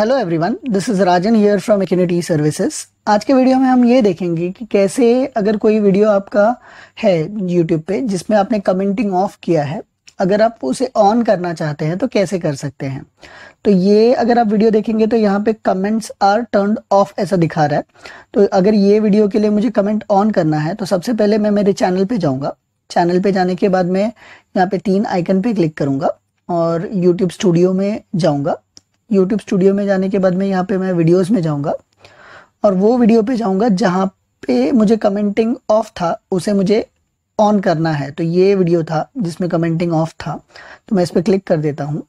hello everyone this is Rajan here from Equinity services आज के video में हम ये देखेंगे कि कैसे अगर कोई वीडियो आपका है यूट्यूब पे जिसमें आपने कमेंटिंग ऑफ किया है अगर आप उसे ऑन करना चाहते हैं तो कैसे कर सकते हैं तो ये अगर आप वीडियो देखेंगे तो यहाँ पे कमेंट्स आर टर्न ऑफ ऐसा दिखा रहा है तो अगर ये वीडियो के लिए मुझे कमेंट ऑन करना है तो सबसे पहले मैं मेरे चैनल पर जाऊँगा चैनल पर जाने के बाद मैं यहाँ पे तीन आइकन पर क्लिक करूँगा और यूट्यूब स्टूडियो में जाऊँगा यूट्यूब स्टूडियो में जाने के बाद में यहाँ पे मैं वीडियोस में जाऊँगा और वो वीडियो पे जाऊँगा जहाँ पे मुझे कमेंटिंग ऑफ था उसे मुझे ऑन करना है तो ये वीडियो था जिसमें कमेंटिंग ऑफ था तो मैं इस पर क्लिक कर देता हूँ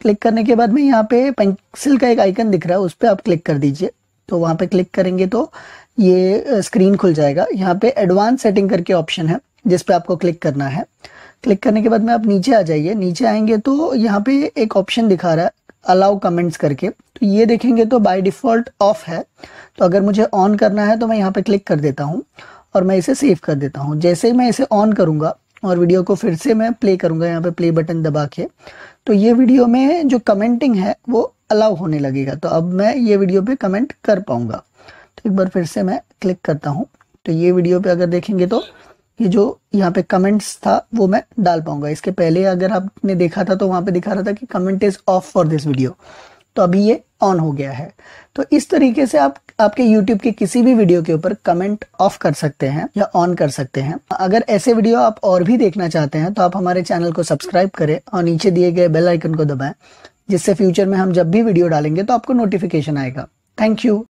क्लिक करने के बाद में यहाँ पे पेंसिल का एक आइकन दिख रहा है उस पर आप क्लिक कर दीजिए तो वहाँ पर क्लिक करेंगे तो ये स्क्रीन खुल जाएगा यहाँ पे एडवांस सेटिंग करके ऑप्शन है जिस आपको क्लिक करना है क्लिक करने के बाद में आप नीचे आ जाइए नीचे आएंगे तो यहाँ पे एक ऑप्शन दिखा रहा है अलाउ कमेंट्स करके तो ये देखेंगे तो बाय डिफ़ॉल्ट ऑफ है तो अगर मुझे ऑन करना है तो मैं यहाँ पे क्लिक कर देता हूँ और मैं इसे सेव कर देता हूँ जैसे ही मैं इसे ऑन करूंगा और वीडियो को फिर से मैं प्ले करूंगा यहाँ पे प्ले बटन दबा के तो ये वीडियो में जो कमेंटिंग है वो अलाउ होने लगेगा तो अब मैं ये वीडियो पे कमेंट कर पाऊंगा तो एक बार फिर से मैं क्लिक करता हूँ तो ये वीडियो पे अगर देखेंगे तो ये जो यहाँ पे कमेंट्स था वो मैं डाल पाऊंगा इसके पहले अगर आपने देखा था तो वहां पे दिखा रहा था कि comment is off for this video तो अभी ये ऑन हो गया है तो इस तरीके से आप आपके YouTube के किसी भी वीडियो के ऊपर कमेंट ऑफ कर सकते हैं या ऑन कर सकते हैं अगर ऐसे वीडियो आप और भी देखना चाहते हैं तो आप हमारे चैनल को सब्सक्राइब करें और नीचे दिए गए बेल आइकन को दबाएं जिससे फ्यूचर में हम जब भी वीडियो डालेंगे तो आपको नोटिफिकेशन आएगा थैंक यू